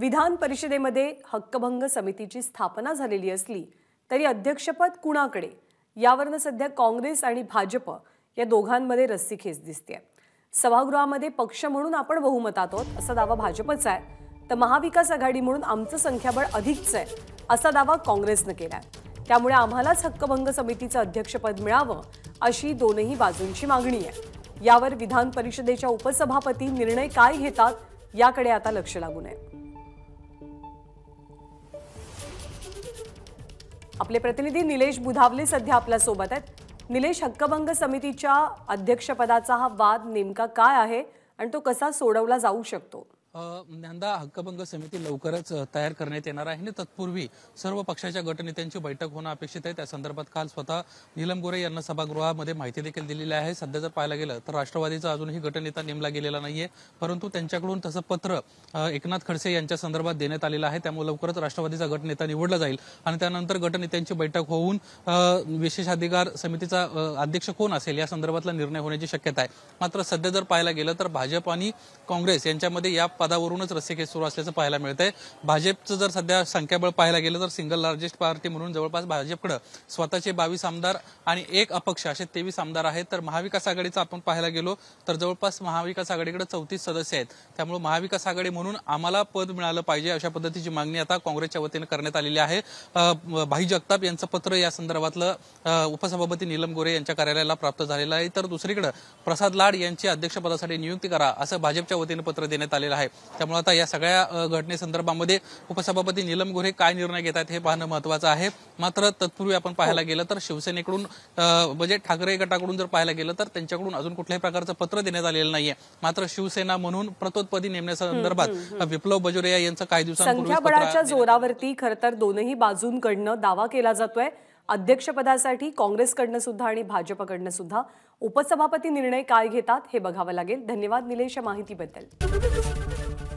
विधान परिषदेमध्ये हक्कभंग समितीची स्थापना झालेली असली तरी अध्यक्षपद कुणाकडे यावरनं सध्या काँग्रेस आणि भाजप या दोघांमध्ये रस्सीखेच दिसते सभागृहामध्ये पक्ष म्हणून आपण बहुमतात आहोत असा दावा भाजपचा आहे तर महाविकास आघाडी म्हणून आमचं संख्याबळ अधिकचं आहे असा दावा काँग्रेसनं केला त्यामुळे आम्हालाच हक्कभंग समितीचं अध्यक्षपद मिळावं अशी दोनही बाजूंची मागणी आहे यावर विधान परिषदेच्या उपसभापती निर्णय काय घेतात याकडे आता लक्ष लागू नये आपले प्रतिनिधी निलेश बुधावले सध्या आपल्या सोबत आहेत निलेश हक्कभंग समितीच्या अध्यक्षपदाचा हा वाद नेमका काय आहे आणि तो कसा सोडवला जाऊ शकतो यंदा हक्कभंग समिती लवकरच तयार करण्यात येणार आहे आणि तत्पूर्वी सर्व पक्षाच्या गटनेत्यांची बैठक होणं अपेक्षित आहे त्या संदर्भात काल स्वतः नीलम गोरे यांना सभागृहामध्ये माहिती देखील दिलेली आहे सध्या जर पाहायला गेलं तर राष्ट्रवादीचा अजूनही गटनेता नेमला गेलेला नाहीये परंतु त्यांच्याकडून तसं पत्र एकनाथ खडसे यांच्या संदर्भात देण्यात आलेलं आहे त्यामुळे लवकरच राष्ट्रवादीचा गटनेता निवडला जाईल आणि त्यानंतर गटनेत्यांची बैठक होऊन विशेषाधिकार समितीचा अध्यक्ष कोण असेल या संदर्भातला निर्णय होण्याची शक्यता आहे मात्र सध्या जर पाहायला गेलं तर भाजप आणि काँग्रेस यांच्यामध्ये या पदावरूनच रस्सीखेच सुरू असल्याचं पाहायला मिळतंय भाजपचं जर सध्या संख्याबळ पाहायला गेलं तर सिंगल लार्जेस्ट पार्टी म्हणून जवळपास भाजपकडे स्वतःचे बावीस आमदार आणि एक अपक्ष असे तेवीस आमदार आहेत तर महाविकास आघाडीचा आपण पाहायला गेलो तर जवळपास महाविकास आघाडीकडे चौतीस सदस्य आहेत त्यामुळे महाविकास आघाडी म्हणून आम्हाला पद मिळालं पाहिजे अशा पद्धतीची मागणी आता काँग्रेसच्या वतीनं करण्यात आलेली आहे भाई जगताप यांचं पत्र या संदर्भातलं उपसभापती नीलम गोरे यांच्या कार्यालयाला प्राप्त झालेलं आहे तर दुसरीकडे प्रसाद लाड यांची अध्यक्षपदासाठी नियुक्ती करा असं भाजपच्या वतीनं पत्र देण्यात आलेलं आहे आहे त्यामुळे आता या सगळ्या घटनेसंदर्भामध्ये उपसभापती नीलम गोरे काय निर्णय घेतात हे पाहणं महत्वाचं आहे मात्र तत्पूर्वी आपण पाहायला गेलं तर शिवसेनेकडून म्हणजे ठाकरे गटाकडून जर पाहायला गेलं तर त्यांच्याकडून अजून कुठल्याही प्रकारचं पत्र देण्यात आलेलं नाहीये मात्र शिवसेना म्हणून प्रतोदपदी नेमण्यासंदर्भात विप्लव बजोरिया यांचं काही संख्याबळाच्या जोरावरती खर तर दोनही बाजूंकडनं दावा केला जातोय अध्यक्षपदासाठी काँग्रेसकडनं सुद्धा आणि भाजपकडनं सुद्धा उपसभापती निर्णय काय घेतात हे बघावं लागेल धन्यवाद निलेश या माहितीबद्दल